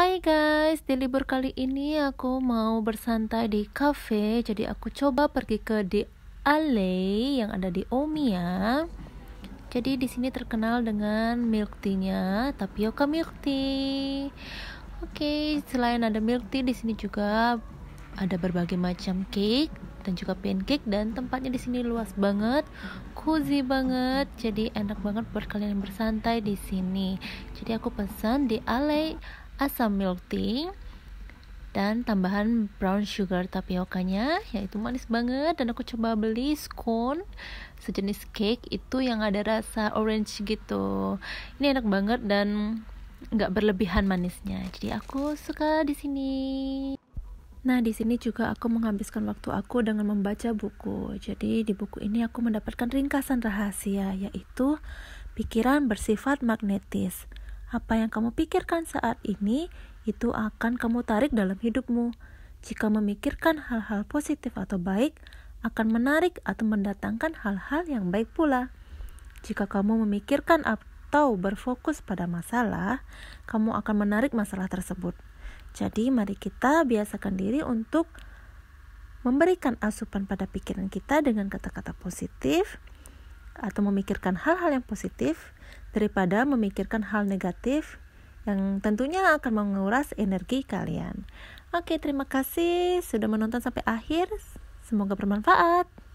Hai guys, di libur kali ini aku mau bersantai di cafe Jadi aku coba pergi ke The Alley yang ada di Omi ya Jadi di sini terkenal dengan milk tea-nya, tapioka milk tea Oke, selain ada milk tea di sini juga ada berbagai macam cake dan juga pancake dan tempatnya di sini luas banget, cozy banget, jadi enak banget buat kalian yang bersantai di sini. Jadi aku pesan di Alley asam milk tea dan tambahan brown sugar tapiokanya yaitu manis banget dan aku coba beli scone sejenis cake itu yang ada rasa orange gitu ini enak banget dan nggak berlebihan manisnya jadi aku suka di sini Nah, di sini juga aku menghabiskan waktu aku dengan membaca buku. Jadi, di buku ini aku mendapatkan ringkasan rahasia, yaitu pikiran bersifat magnetis. Apa yang kamu pikirkan saat ini itu akan kamu tarik dalam hidupmu. Jika memikirkan hal-hal positif atau baik, akan menarik atau mendatangkan hal-hal yang baik pula. Jika kamu memikirkan atau berfokus pada masalah, kamu akan menarik masalah tersebut. Jadi, mari kita biasakan diri untuk memberikan asupan pada pikiran kita dengan kata-kata positif atau memikirkan hal-hal yang positif daripada memikirkan hal negatif yang tentunya akan menguras energi kalian. Oke, terima kasih sudah menonton sampai akhir. Semoga bermanfaat.